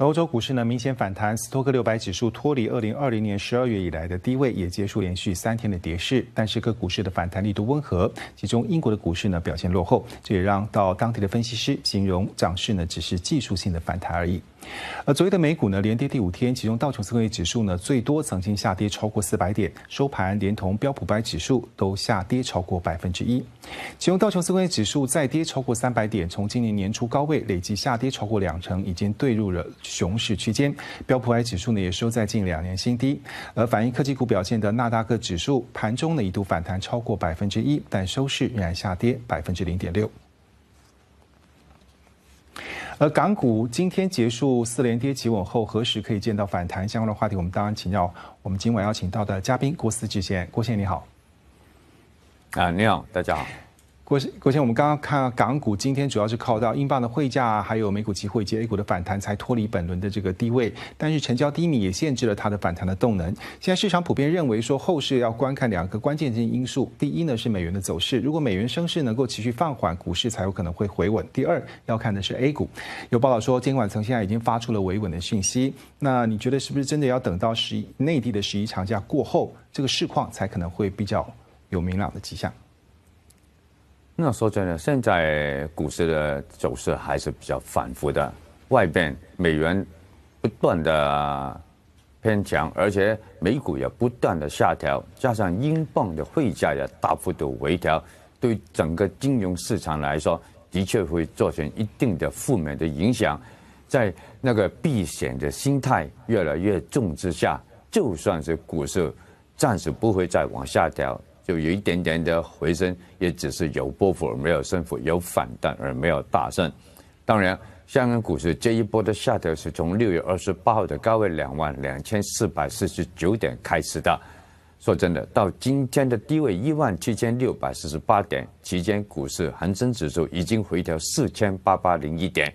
欧洲股市呢明显反弹，斯托克六百指数脱离二零二零年十二月以来的低位，也结束连续三天的跌势。但是各股市的反弹力度温和，其中英国的股市呢表现落后，这也让到当地的分析师形容涨势呢只是技术性的反弹而已。而昨日的美股呢，连跌第五天，其中道琼斯工业指数呢，最多曾经下跌超过四百点，收盘连同标普白指数都下跌超过百分之一。其中道琼斯工业指数再跌超过三百点，从今年年初高位累计下跌超过两成，已经对入了熊市区间。标普白指数呢，也收在近两年新低。而反映科技股表现的纳达克指数盘中呢，一度反弹超过百分之一，但收市仍然下跌百分之零点六。而港股今天结束四连跌企稳后，何时可以见到反弹？相关的话题，我们当然请教我们今晚要请到的嘉宾郭思志先郭先生你好。啊，你好，大家好。国国强，我们刚刚看港股，今天主要是靠到英镑的汇价，还有美股期汇及 A 股的反弹才脱离本轮的这个低位，但是成交低迷也限制了它的反弹的动能。现在市场普遍认为说，后市要观看两个关键性因素，第一呢是美元的走势，如果美元升势能够持续放缓，股市才有可能会回稳；第二要看的是 A 股，有报道说监管层现在已经发出了维稳的讯息，那你觉得是不是真的要等到十一内地的十一长假过后，这个市况才可能会比较有明朗的迹象？那说真的，现在股市的走势还是比较反复的。外边美元不断的偏强，而且美股也不断的下调，加上英镑的汇价也大幅度回调，对整个金融市场来说，的确会造成一定的负面的影响。在那个避险的心态越来越重之下，就算是股市暂时不会再往下调。就有一点点的回升，也只是有波幅而没有升幅，有反弹而没有大胜。当然，香港股市这一波的下调是从六月二十八号的高位两万两千四百四十九点开始的。说真的，到今天的低位一万七千六百四十八点，期间股市恒生指数已经回调四千八百零一点，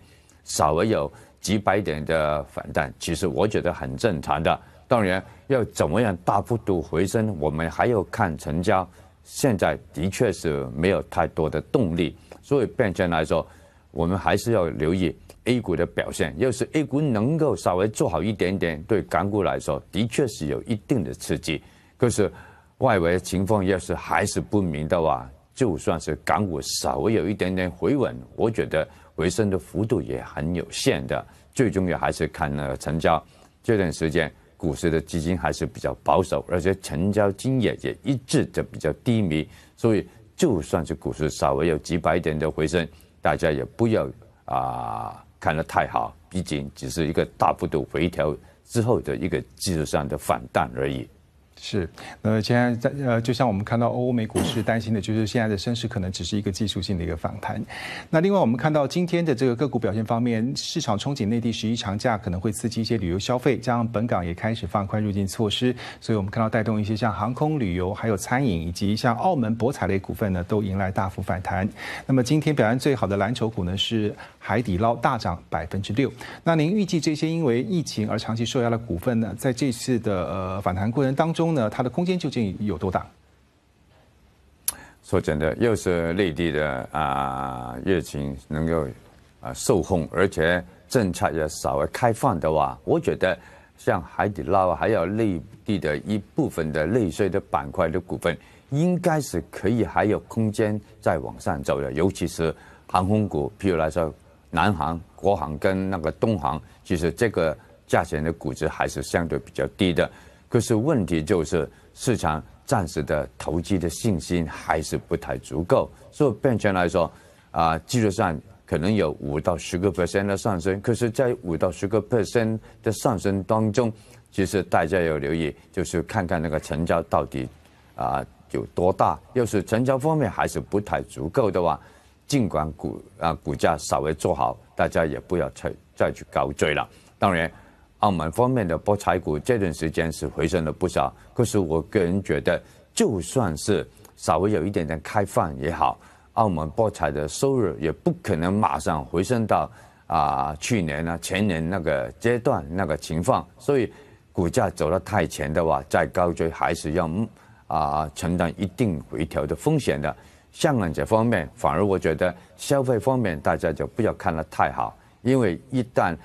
少了有几百点的反弹，其实我觉得很正常的。当然。要怎么样大幅度回升？我们还要看成交。现在的确是没有太多的动力，所以变成来说，我们还是要留意 A 股的表现。要是 A 股能够稍微做好一点点，对港股来说的确是有一定的刺激。可是外围情况要是还是不明的话，就算是港股稍微有一点点回稳，我觉得回升的幅度也很有限的。最重要还是看那个成交这段时间。股市的基金还是比较保守，而且成交金额也一直就比较低迷，所以就算是股市稍微有几百点的回升，大家也不要啊看得太好，毕竟只是一个大幅度回调之后的一个技术上的反弹而已。是，呃，现在在呃，就像我们看到欧美股市担心的，就是现在的升势可能只是一个技术性的一个反弹。那另外，我们看到今天的这个个股表现方面，市场憧憬内地十一长假可能会刺激一些旅游消费，加上本港也开始放宽入境措施，所以我们看到带动一些像航空、旅游，还有餐饮，以及像澳门博彩类股份呢，都迎来大幅反弹。那么今天表现最好的蓝筹股呢，是海底捞大涨百分之六。那您预计这些因为疫情而长期受压的股份呢，在这次的呃反弹过程当中？它的空间究竟有多大？说真的，又是内地的啊热情能够啊受控，而且政策也稍微开放的话，我觉得像海底捞，还有内地的一部分的类似的板块的股份，应该是可以还有空间再往上走的。尤其是航空股，譬如来说，南航、国航跟那个东航，其实这个价钱的估值还是相对比较低的。就是问题，就是市场暂时的投机的信心还是不太足够。所以变成来说，啊，技术上可能有五到十个 percent 的上升。可是，在五到十个 percent 的上升当中，其实大家要留意，就是看看那个成交到底，啊，有多大。要是成交方面还是不太足够的话，尽管股啊股价稍微做好，大家也不要再再去高追了。当然。澳门方面的博彩股这段时间是回升了不少，可是我个人觉得，就算是稍微有一点点开放也好，澳门博彩的收入也不可能马上回升到啊去年呢、前年那个阶段那个情况。所以股价走得太前的话，再高追还是要啊承担一定回调的风险的。香港这方面，反而我觉得消费方面大家就不要看得太好，因为一旦。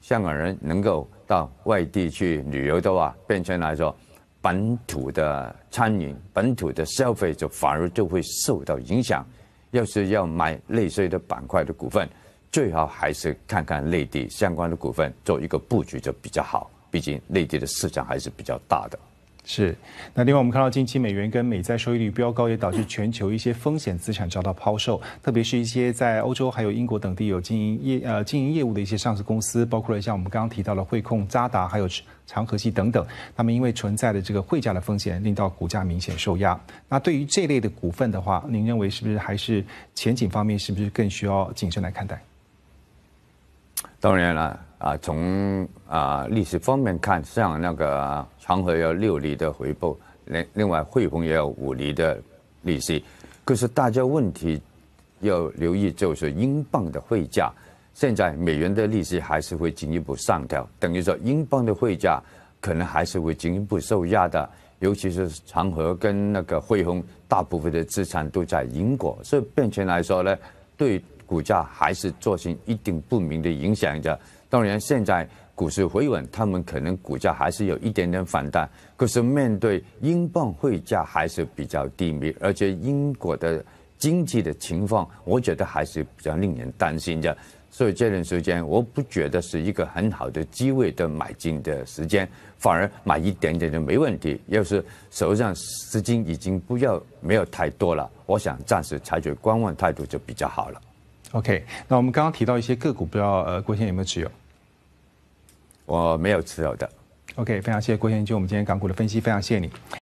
香港人能够到外地去旅游的话，变成来说，本土的餐饮、本土的消费者反而就会受到影响。要是要买类似的板块的股份，最好还是看看内地相关的股份，做一个布局就比较好。毕竟内地的市场还是比较大的。是，那另外我们看到近期美元跟美债收益率飙高，也导致全球一些风险资产遭到抛售，特别是一些在欧洲还有英国等地有经营业呃经营业务的一些上市公司，包括了像我们刚刚提到的汇控、渣打，还有长河系等等。那么因为存在的这个汇价的风险，令到股价明显受压。那对于这类的股份的话，您认为是不是还是前景方面是不是更需要谨慎来看待？当然了。啊，从啊历史方面看，像那个长河有六厘的回报，另另外汇丰也有五厘的利息。可是大家问题要留意，就是英镑的汇价，现在美元的利息还是会进一步上调，等于说英镑的汇价可能还是会进一步受压的。尤其是长河跟那个汇丰，大部分的资产都在英国，所以变成来说呢，对。股价还是做成一定不明的影响着。当然，现在股市回稳，他们可能股价还是有一点点反弹。可是，面对英镑汇价还是比较低迷，而且英国的经济的情况，我觉得还是比较令人担心的。所以这段时间，我不觉得是一个很好的机会的买进的时间，反而买一点点就没问题。要是手上资金已经不要没有太多了，我想暂时采取观望态度就比较好了。OK，那我们刚刚提到一些个股，不知道呃郭先生有没有持有？我没有持有的。OK，非常谢谢郭先生，就我们今天港股的分析，非常谢谢你。